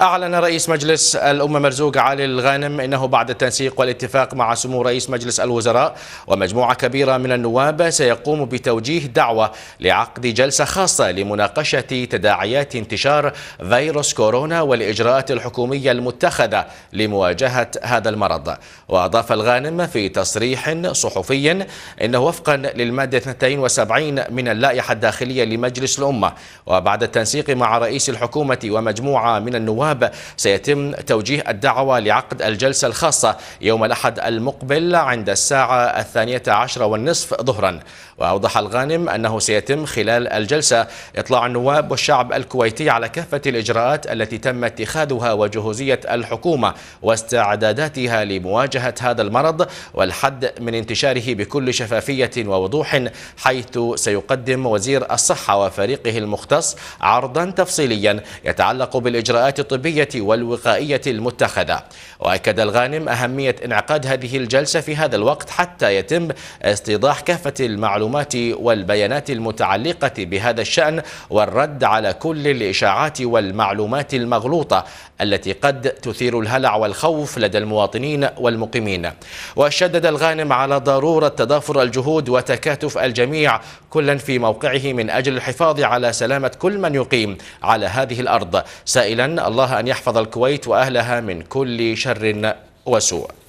أعلن رئيس مجلس الأمة مرزوق علي الغانم أنه بعد التنسيق والاتفاق مع سمو رئيس مجلس الوزراء ومجموعة كبيرة من النواب سيقوم بتوجيه دعوة لعقد جلسة خاصة لمناقشة تداعيات انتشار فيروس كورونا والإجراءات الحكومية المتخذة لمواجهة هذا المرض وأضاف الغانم في تصريح صحفي أنه وفقا للمادة 72 من اللائحة الداخلية لمجلس الأمة وبعد التنسيق مع رئيس الحكومة ومجموعة من النواب النواب سيتم توجيه الدعوة لعقد الجلسة الخاصة يوم الأحد المقبل عند الساعة الثانية عشر والنصف ظهرا وأوضح الغانم أنه سيتم خلال الجلسة إطلاع النواب والشعب الكويتي على كافة الإجراءات التي تم اتخاذها وجهوزية الحكومة واستعداداتها لمواجهة هذا المرض والحد من انتشاره بكل شفافية ووضوح حيث سيقدم وزير الصحة وفريقه المختص عرضا تفصيليا يتعلق بالإجراءات الطبية الطبية والوقائية المتخذة وأكد الغانم أهمية انعقاد هذه الجلسة في هذا الوقت حتى يتم استيضاح كافة المعلومات والبيانات المتعلقة بهذا الشأن والرد على كل الإشاعات والمعلومات المغلوطة التي قد تثير الهلع والخوف لدى المواطنين والمقيمين وشدد الغانم على ضرورة تضافر الجهود وتكاتف الجميع كلا في موقعه من أجل الحفاظ على سلامة كل من يقيم على هذه الأرض سائلا الله الله أن يحفظ الكويت وأهلها من كل شر وسوء